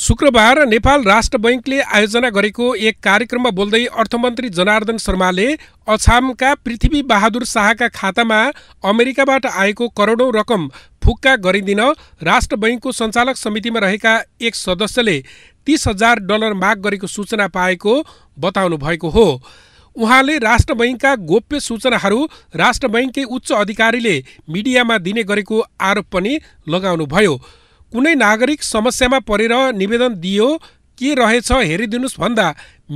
शुक्रबार नेपाल राष्ट्र बैङ्कले आयोजना गरेको एक कार्यक्रममा बोल्दै अर्थमन्त्री जनार्दन शर्माले अछामका पृथ्वी बहादुर शाहका खातामा अमेरिकाबाट आएको करोडौँ रकम फुक्का गरिदिन राष्ट्र बैङ्कको सञ्चालक समितिमा रहेका एक सदस्यले तीस हजार डलर माग गरेको सूचना पाएको बताउनु भएको हो उहाँले राष्ट्र बैङ्कका गोप्य सूचनाहरू राष्ट्र बैङ्ककै उच्च अधिकारीले मिडियामा दिने गरेको आरोप पनि लगाउनुभयो कुनै नागरिक समस्यामा परेर निवेदन दियो के रहेछ हेरिदिनुहोस् भन्दा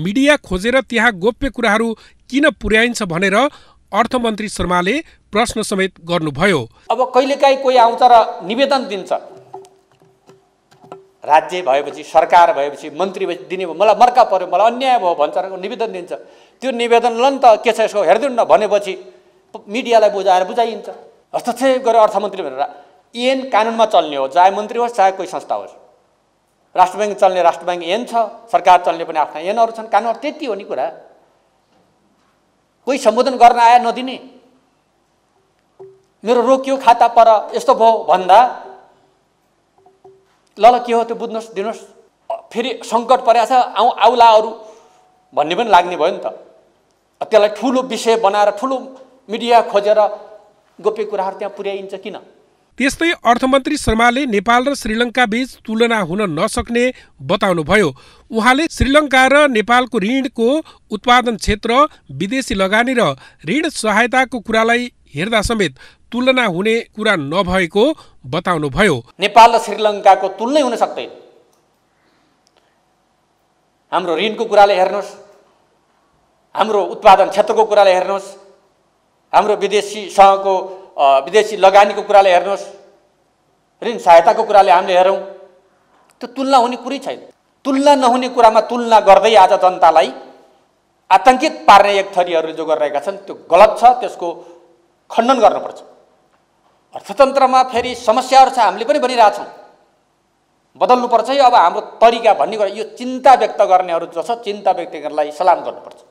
मिडिया खोजेर त्यहाँ गोप्य कुराहरू किन पुर्याइन्छ भनेर अर्थमन्त्री शर्माले प्रश्न समेत गर्नुभयो अब कहिलेकाहीँ कोही आउँछ र निवेदन दिन्छ राज्य भएपछि सरकार भएपछि मन्त्री भएपछि दिने मलाई मर्का पऱ्यो मलाई अन्याय भयो भन्छ निवेदन दिन्छ त्यो निवेदन ल नि त के छ यसको हेरिदिनु न भनेपछि मिडियालाई बुझाएर बुझाइन्छ हस्तक्षेप गरेर अर्थमन्त्री भनेर एन कानुनमा चल्ने हो चाहे मन्त्री होस् चाहे कोही संस्था होस् राष्ट्र ब्याङ्क चल्ने राष्ट्र ब्याङ्क एन छ सरकार चल्ने पनि आफ्ना एनहरू छन् कानुन त्यति हो नि कुरा कोही सम्बोधन गर्न आयो नदिने मेरो रोकियो खाता पर यस्तो भयो भन्दा ल ल के हो त्यो बुझ्नुहोस् दिनुहोस् फेरि सङ्कट परेको छ आउँ आउला अरू भन्ने पनि लाग्ने भयो नि त त्यसलाई ठुलो विषय बनाएर ठुलो मिडिया खोजेर गोप्य कुराहरू त्यहाँ पुर्याइन्छ किन त्यस्तै अर्थमन्त्री शर्माले नेपाल र श्रीलङ्का बीच तुलना हुन नसक्ने बताउनुभयो उहाँले श्रीलङ्का र नेपालको ऋणको उत्पादन क्षेत्र विदेशी लगानी र ऋण सहायताको कुरालाई हेर्दा समेत तुलना हुने कुरा नभएको बताउनुभयो नेपाल र श्रीलङ्काको तुलनै हुन सक्दैन हाम्रो ऋणको कुराले हेर्नुहोस् हाम्रो उत्पादन क्षेत्रको कुराले हेर्नुहोस् हाम्रो विदेशीसँगको विदेशी लगानीको कुराले हेर्नुहोस् ऋण सहायताको कुराले हामीले हेरौँ त्यो तुलना हुने कुरै छैन तुलना नहुने कुरामा तुलना गर्दै आज जनतालाई आतङ्कित पार्ने एक थरीहरूले जो गरिरहेका छन् त्यो गलत छ त्यसको खण्डन गर्नुपर्छ अर्थतन्त्रमा फेरि समस्याहरू छ हामीले पनि भनिरहेछौँ बदल्नुपर्छ है अब हाम्रो तरिका भन्ने कुरा यो चिन्ता व्यक्त गर्नेहरू जो छ चिन्ता व्यक्त गर्नेलाई सलाम गर्नुपर्छ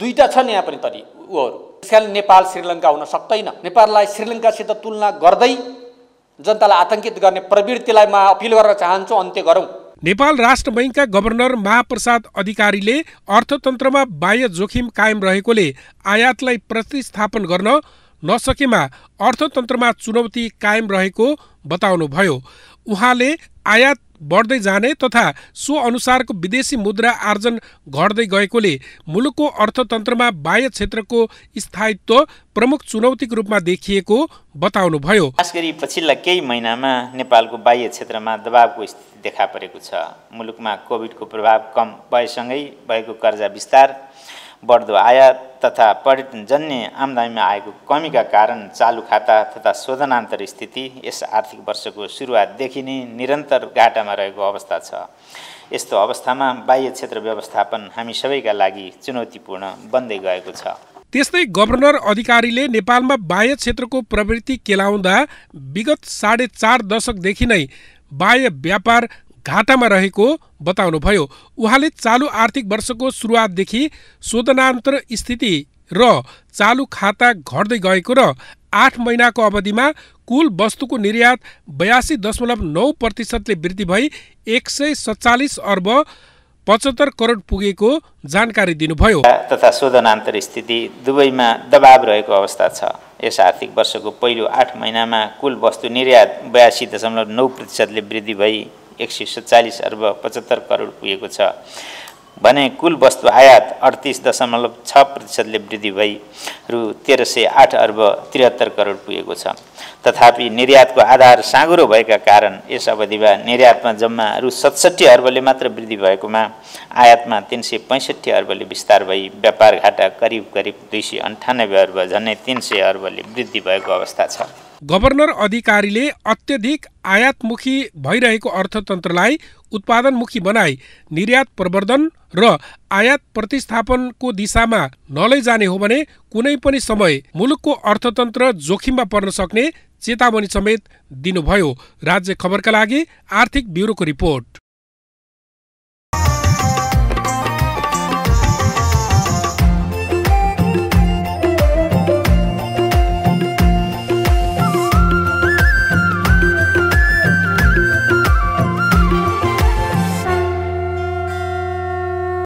दुईवटा छन् यहाँ पनि तरि ऊहरू त्यस कारण नेपाल श्रीलङ्का हुन सक्दैन नेपाललाई श्रीलङ्कासित तुलना गर्दै जनतालाई आतंकित गर्ने प्रवृत्तिलाई म अपिल गर्न चाहन्छु अन्त्य गरौँ नेपाल राष्ट्र बैङ्कका गभर्नर महाप्रसाद अधिकारीले अर्थतन्त्रमा बाह्य जोखिम कायम रहेकोले आयातलाई प्रतिस्थापन गर्न नसकेमा अर्थतन्त्रमा चुनौती कायम रहेको बताउनुभयो उहाँले आयात बढ्दै जाने तथा सो अनुसारको विदेशी मुद्रा आर्जन घट्दै गएकोले मुलुकको अर्थतन्त्रमा बाह्य क्षेत्रको स्थायित्व प्रमुख चुनौतीको रूपमा देखिएको बताउनुभयो खास गरी पछिल्ला केही महिनामा नेपालको बाह्य क्षेत्रमा दबावको स्थिति देखा परेको छ मुलुकमा कोभिडको प्रभाव कम भएसँगै भएको कर्जा विस्तार बढ्दो आयात तथा पर्यटनजन्य आमदानीमा आएको कमीका कारण चालु खाता तथा शोधनान्तर स्थिति यस आर्थिक वर्षको सुरुवातदेखि नै निरन्तर घाटामा रहेको अवस्था छ यस्तो अवस्थामा बाह्य क्षेत्र व्यवस्थापन हामी सबैका लागि चुनौतीपूर्ण बन्दै गएको छ त्यस्तै गभर्नर अधिकारीले नेपालमा बाह्य क्षेत्रको प्रवृत्ति केलाउँदा विगत साढे चार दशकदेखि नै बाह्य व्यापार घाटामा रहेको बताउनुभयो उहाँले चालु आर्थिक वर्षको सुरुवातदेखि शोधनान्तर स्थिति र चालु खाता घट्दै गएको र आठ महिनाको अवधिमा कुल वस्तुको निर्यात बयासी दशमलव नौ प्रतिशतले वृद्धि भई एक सय सत्तालिस अर्ब पचहत्तर करोड पुगेको जानकारी दिनुभयो तथा शोधनान्तर स्थिति दुवैमा दबाब रहेको अवस्था छ यस आर्थिक वर्षको पहिलो आठ महिनामा कुल वस्तु निर्यात बयासी दशमलव नौ प्रतिशतले वृद्धि भई एक सय सत्तालिस अर्ब पचहत्तर करोड पुगेको छ भने कुल वस्तु आयात अडतिस दशमलव छ प्रतिशतले वृद्धि भई रु तेह्र सय आठ अर्ब त्रिहत्तर करोड पुगेको छ तथापि निर्यातको आधार साँगुरो भएका कारण यस अवधिमा निर्यातमा जम्मा रु सतसट्ठी अर्बले मात्र वृद्धि भएकोमा आयातमा तिन सय पैँसठी अर्बले विस्तार भई व्यापार घाटा करिब करिब दुई सय अन्ठानब्बे अर्ब झन्डै तिन सय अर्बले वृद्धि भएको अवस्था छ गभर्नर अधिकारीले अत्यधिक आयातमुखी भइरहेको अर्थतन्त्रलाई उत्पादनमुखी बनाई निर्यात प्रवर्धन र आयात प्रतिस्थापनको दिशामा नलैजाने हो भने कुनै पनि समय मुलुकको अर्थतन्त्र जोखिममा पर्न सक्ने चेतावनी समेत दिनुभयो राज्य खबरका लागि आर्थिक ब्युरोको रिपोर्ट